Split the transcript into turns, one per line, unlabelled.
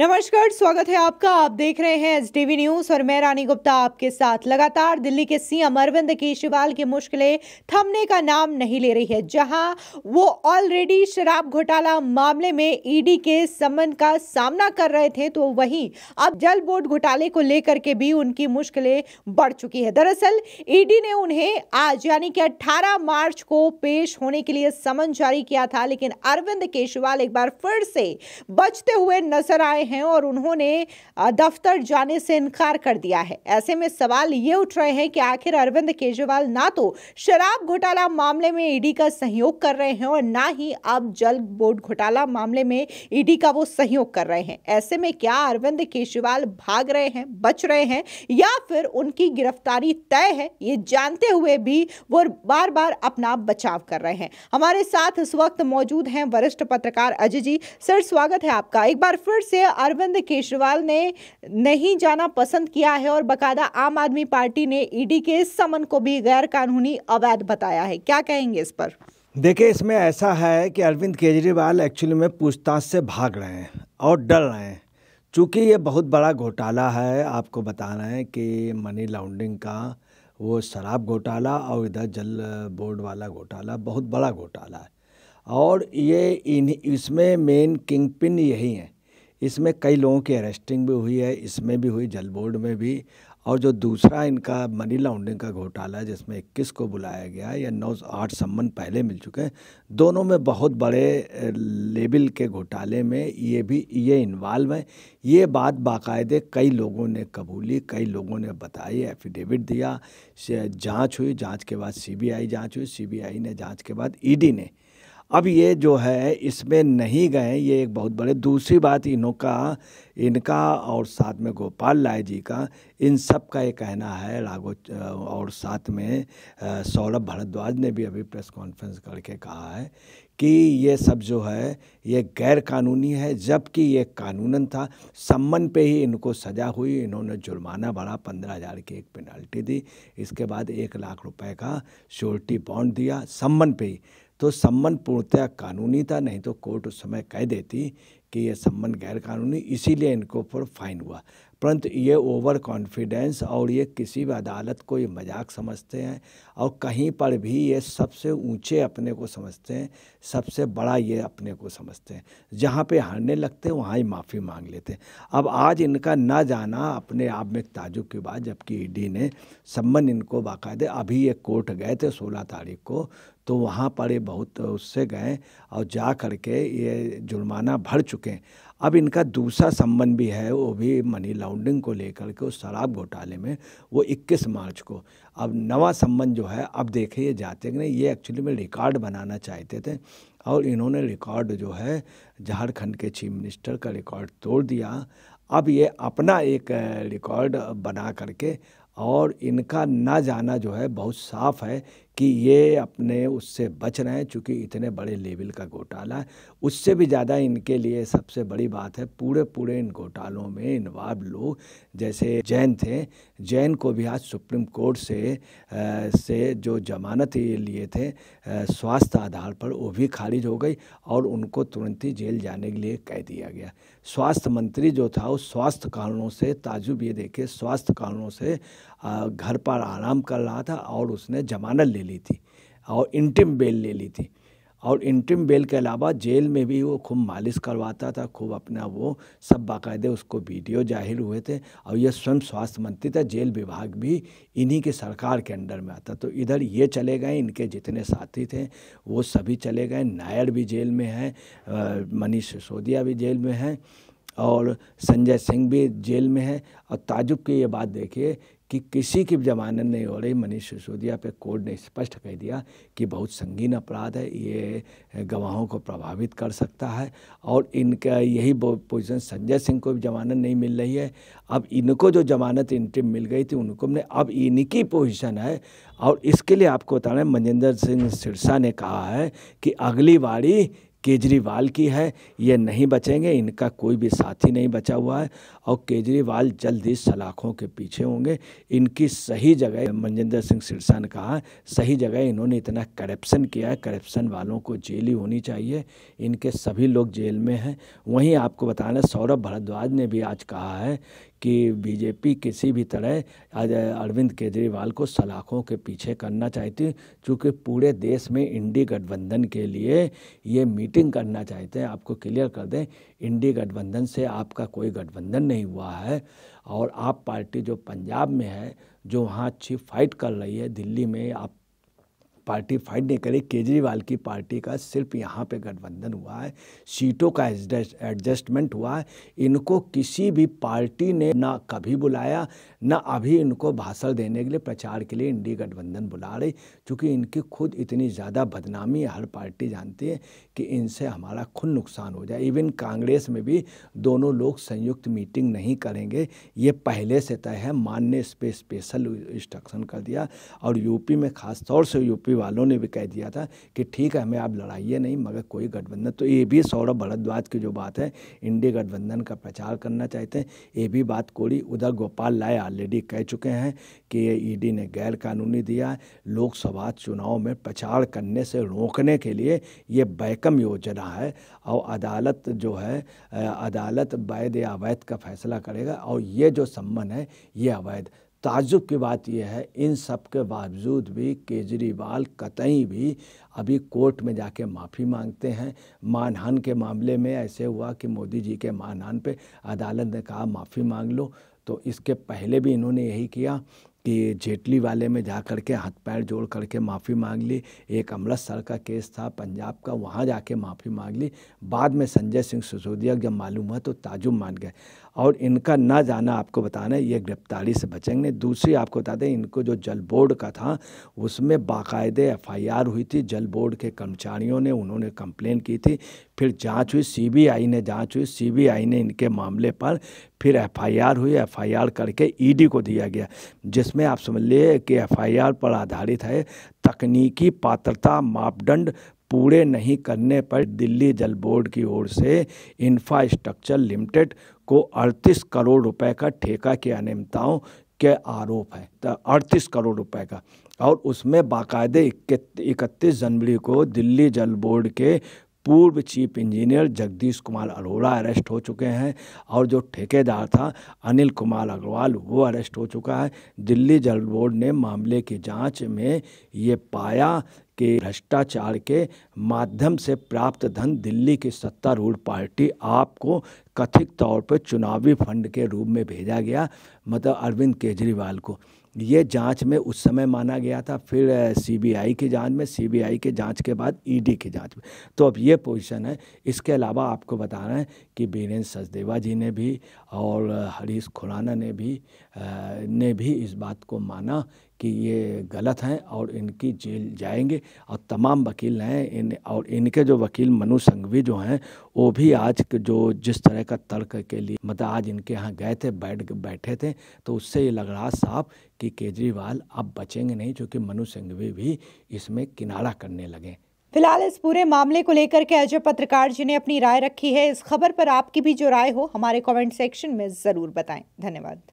नमस्कार स्वागत है आपका आप देख रहे हैं एस टीवी न्यूज और मैं रानी गुप्ता आपके साथ लगातार दिल्ली के सीएम अरविंद केजरीवाल की मुश्किलें थमने का नाम नहीं ले रही है जहां वो ऑलरेडी शराब घोटाला मामले में ईडी e के समन का सामना कर रहे थे तो वहीं अब जल बोर्ड घोटाले को लेकर के भी उनकी मुश्किलें बढ़ चुकी है दरअसल ईडी e ने उन्हें आज यानी कि अट्ठारह मार्च को पेश होने के लिए समन जारी किया था लेकिन अरविंद केजरीवाल एक बार फिर से बचते हुए नजर आए हैं और उन्होंने दफ्तर जाने से इनकार कर दिया है ऐसे में सवाल ये उठ रहे हैं कि आखिर अरविंद केजरीवाल ना तो शराब घोटाला मामले में ईडी का सहयोग कर रहे हैं और ना ही अब जल बोर्ड घोटाला मामले में ईडी का वो सहयोग कर रहे हैं ऐसे में क्या अरविंद केजरीवाल भाग रहे हैं बच रहे हैं या फिर उनकी गिरफ्तारी तय है ये जानते हुए भी वो बार बार अपना बचाव कर रहे हैं हमारे साथ इस वक्त मौजूद हैं वरिष्ठ पत्रकार अजय जी सर स्वागत है आपका एक बार फिर से अरविंद केजरीवाल ने नहीं जाना पसंद किया है और बकायदा आम आदमी पार्टी ने ईडी के इस समन को भी गैर कानूनी अवैध बताया है क्या कहेंगे इस पर
देखिए इसमें ऐसा है कि अरविंद केजरीवाल एक्चुअली में पूछताछ से भाग रहे हैं और डर रहे हैं चूँकि ये बहुत बड़ा घोटाला है आपको बता रहे हैं कि मनी लॉन्ड्रिंग का वो शराब घोटाला और इधर जल बोर्ड वाला घोटाला बहुत बड़ा घोटाला है और ये इन इसमें मेन किंग पिन यही हैं इसमें कई लोगों की अरेस्टिंग भी हुई है इसमें भी हुई जल बोर्ड में भी और जो दूसरा इनका मनी लॉन्ड्रिंग का घोटाला है जिसमें इक्कीस को बुलाया गया या नौ आठ सम्मन पहले मिल चुके हैं दोनों में बहुत बड़े लेवल के घोटाले में ये भी ये इन्वॉल्व हैं ये बात बाकायदे कई लोगों ने कबूली कई लोगों ने बताई एफिडेविट दिया जांच हुई जांच के बाद सीबीआई जांच हुई सीबीआई ने जांच के बाद ईडी e ने अब ये जो है इसमें नहीं गए ये एक बहुत बड़े दूसरी बात इनों का इनका और साथ में गोपाल लाय जी का इन सब का ये कहना है राघो और साथ में सौरभ भारद्वाज ने भी अभी प्रेस कॉन्फ्रेंस करके कहा है कि ये सब जो है ये गैर कानूनी है जबकि ये कानूनन था सम्मन पे ही इनको सज़ा हुई इन्होंने जुर्माना भरा पंद्रह हज़ार की एक पेनल्टी दी इसके बाद एक लाख रुपए का श्योरिटी बॉन्ड दिया सम्मन पे ही तो सम्मन पूर्णतया कानूनी था नहीं तो कोर्ट उस समय कह देती कि ये सम्मन गैर कानूनी इसीलिए इनको पर फाइन हुआ परंतु ये ओवर कॉन्फिडेंस और ये किसी भी अदालत को ये मजाक समझते हैं और कहीं पर भी ये सबसे ऊंचे अपने को समझते हैं सबसे बड़ा ये अपने को समझते हैं जहाँ पे हारने लगते हैं वहाँ ही माफ़ी मांग लेते हैं अब आज इनका ना जाना अपने आप में ताजुब की बात जबकि ईडी ने सम्मन इनको बाकायदे अभी ये कोर्ट गए थे सोलह तारीख को तो वहाँ पर ये बहुत उससे गए और जा कर के ये जुर्माना भर चुके हैं अब इनका दूसरा संबंध भी है वो भी मनी लॉन्ड्रिंग को लेकर के उस शराब घोटाले में वो 21 मार्च को अब नवा संबंध जो है अब देखे ये जाते कि नहीं ये एक्चुअली में रिकॉर्ड बनाना चाहते थे और इन्होंने रिकॉर्ड जो है झारखंड के चीफ मिनिस्टर का रिकॉर्ड तोड़ दिया अब ये अपना एक रिकॉर्ड बना करके और इनका ना जाना जो है बहुत साफ है कि ये अपने उससे बच रहे हैं चूँकि इतने बड़े लेवल का घोटाला है उससे भी ज़्यादा इनके लिए सबसे बड़ी बात है पूरे पूरे इन घोटालों में इन्वॉल्व लोग जैसे जैन थे जैन को भी आज सुप्रीम कोर्ट से आ, से जो जमानत लिए थे स्वास्थ्य आधार पर वो भी खारिज हो गई और उनको तुरंत ही जेल जाने के लिए कह दिया गया स्वास्थ्य मंत्री जो था वो स्वास्थ्य कारणों से ताजुब ये देखे स्वास्थ्य कारणों से आ, घर पर आराम कर रहा था और उसने जमानत ले ली थी और इंटिम बेल ले ली थी और इंटिम बेल के अलावा जेल में भी वो खूब मालिश करवाता था खूब अपना वो सब बाकायदे उसको वीडियो जाहिर हुए थे और ये स्वयं स्वास्थ्य मंत्री था जेल विभाग भी इन्हीं के सरकार के अंडर में आता तो इधर ये चले गए इनके जितने साथी थे वो सभी चले गए नायर भी जेल में हैं मनीष सिसोदिया भी जेल में हैं और संजय सिंह भी जेल में है और ताजुब की ये बात देखिए कि किसी की जमानत नहीं हो रही मनीष सिसोदिया पे कोर्ट ने स्पष्ट कह दिया कि बहुत संगीन अपराध है ये गवाहों को प्रभावित कर सकता है और इनका यही पोजीशन संजय सिंह को भी जमानत नहीं मिल रही है अब इनको जो जमानत इंट्री मिल गई थी उनको हमने अब इनकी पोजीशन है और इसके लिए आपको बता रहे मनजिंदर सिंह सिरसा ने कहा है कि अगली बारी केजरीवाल की है ये नहीं बचेंगे इनका कोई भी साथी नहीं बचा हुआ है और केजरीवाल जल्द ही सलाखों के पीछे होंगे इनकी सही जगह मनजिंदर सिंह सिरसा ने कहा सही जगह इन्होंने इतना करप्शन किया है करप्शन वालों को जेल ही होनी चाहिए इनके सभी लोग जेल में हैं वहीं आपको बताना सौरभ भारद्वाज ने भी आज कहा है कि बीजेपी किसी भी तरह अरविंद केजरीवाल को सलाखों के पीछे करना चाहती चूँकि पूरे देश में इंडी गठबंधन के लिए ये मीटिंग करना चाहते हैं आपको क्लियर कर दें इंडी गठबंधन से आपका कोई गठबंधन नहीं हुआ है और आप पार्टी जो पंजाब में है जो वहाँ अच्छी फाइट कर रही है दिल्ली में आप पार्टी फाइट नहीं करी केजरीवाल की पार्टी का सिर्फ यहाँ पे गठबंधन हुआ है सीटों का एडजस्टमेंट हुआ है इनको किसी भी पार्टी ने ना कभी बुलाया ना अभी इनको भाषण देने के लिए प्रचार के लिए इंडी गठबंधन बुला रही क्योंकि इनकी खुद इतनी ज़्यादा बदनामी हर पार्टी जानती है कि इनसे हमारा खुद नुकसान हो जाए इवन कांग्रेस में भी दोनों लोग संयुक्त मीटिंग नहीं करेंगे ये पहले से तय है मान ने इस पर स्पेशल इंस्ट्रक्शन कर दिया और यूपी में खासतौर से यूपी वालों ने भी कह दिया था कि ठीक है हमें आप लड़ाइए नहीं मगर कोई गठबंधन तो ये भी सौरभ भरद्वाज की जो बात है इंडिया गठबंधन का प्रचार करना चाहते हैं ये भी बात कोड़ी उधर गोपाल लाय ऑलरेडी कह चुके हैं कि ये ईडी e ने गैर कानूनी दिया लोकसभा चुनाव में प्रचार करने से रोकने के लिए ये बैकम योजना है और अदालत जो है अदालत वैध या अवैध का फैसला करेगा और ये जो संबंध है ये अवैध ताजुब की बात यह है इन सब के बावजूद भी केजरीवाल कतई भी अभी कोर्ट में जाके माफ़ी मांगते हैं मानहान के मामले में ऐसे हुआ कि मोदी जी के मानहान पे अदालत ने कहा माफ़ी मांग लो तो इसके पहले भी इन्होंने यही किया कि जेटली वाले में जा कर के हाथ पैर जोड़ करके माफ़ी मांग ली एक अमृतसर का केस था पंजाब का वहाँ जाके माफ़ी मांग ली बाद में संजय सिंह सिसोदिया जब मालूम हुआ तो ताजुब मान गए और इनका ना जाना आपको बताना है ये गिरफ्तारी से बचेंगे दूसरी आपको बता दें इनको जो जल बोर्ड का था उसमें बाकायदे एफआईआर हुई थी जल बोर्ड के कर्मचारियों ने उन्होंने कंप्लेन की थी फिर जांच हुई सीबीआई ने जांच हुई सीबीआई ने इनके मामले पर फिर एफआईआर हुई एफआईआर करके ईडी को दिया गया जिसमें आप समझ लिए कि एफआईआर पर आधारित है तकनीकी पात्रता मापदंड पूरे नहीं करने पर दिल्ली जल बोर्ड की ओर से इंफ्रास्ट्रक्चर लिमिटेड को अड़तीस करोड़ रुपए का ठेका की अनियमताओं के आरोप है तो अड़तीस करोड़ रुपए का और उसमें बाकायदे इकतीस जनवरी को दिल्ली जल बोर्ड के पूर्व chief engineer Jagdish Kumar Arora arrest हो चुके हैं और जो ठेकेदार था अनिल कुमार अग्रवाल वो अरेस्ट हो चुका है दिल्ली जल बोर्ड ने मामले की जांच में ये पाया कि भ्रष्टाचार के माध्यम से प्राप्त धन दिल्ली की सत्तारूढ़ पार्टी आपको कथित तौर पर चुनावी फंड के रूप में भेजा गया मतलब अरविंद केजरीवाल को ये जांच में उस समय माना गया था फिर सीबीआई की जांच में सीबीआई के जांच के बाद ईडी e की जांच में तो अब ये पोजीशन है इसके अलावा आपको बता रहे हैं कि बीरेंद्र सचदेवा जी ने भी और हरीश खुराना ने भी ने भी इस बात को माना कि ये गलत हैं और इनकी जेल जाएंगे और तमाम वकील हैं इन और इनके जो वकील मनु संघवी जो हैं वो भी आज जो जिस तरह का तर्क के लिए मतलब आज इनके यहाँ गए थे बैठ बैठे थे तो उससे ये लग रहा साफ कि केजरीवाल अब बचेंगे नहीं चूँकि मनु संघवी भी इसमें किनारा करने लगे
फिलहाल इस पूरे मामले को लेकर के अजय पत्रकार जी ने अपनी राय रखी है इस खबर पर आपकी भी जो राय हो हमारे कमेंट सेक्शन में ज़रूर बताएं धन्यवाद